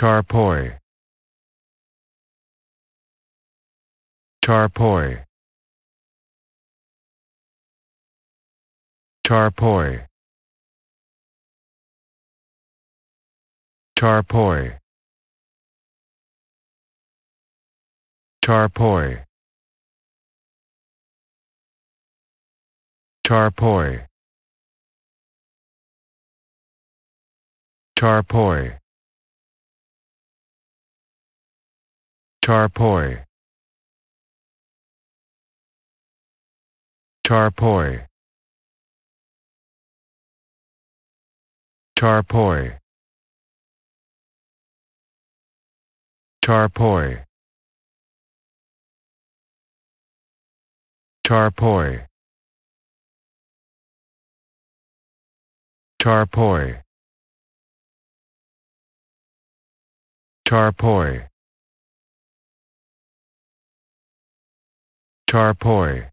Tarpoi. Tarpoi. Tarpoi. Tarpoi. Tarpoi. Tarpoi. Tarpoi. Tarpoi. Tarpoi. Tarpoi. Tarpoi. Tarpoi. Tarpoi. Tarpoi. Charpoy.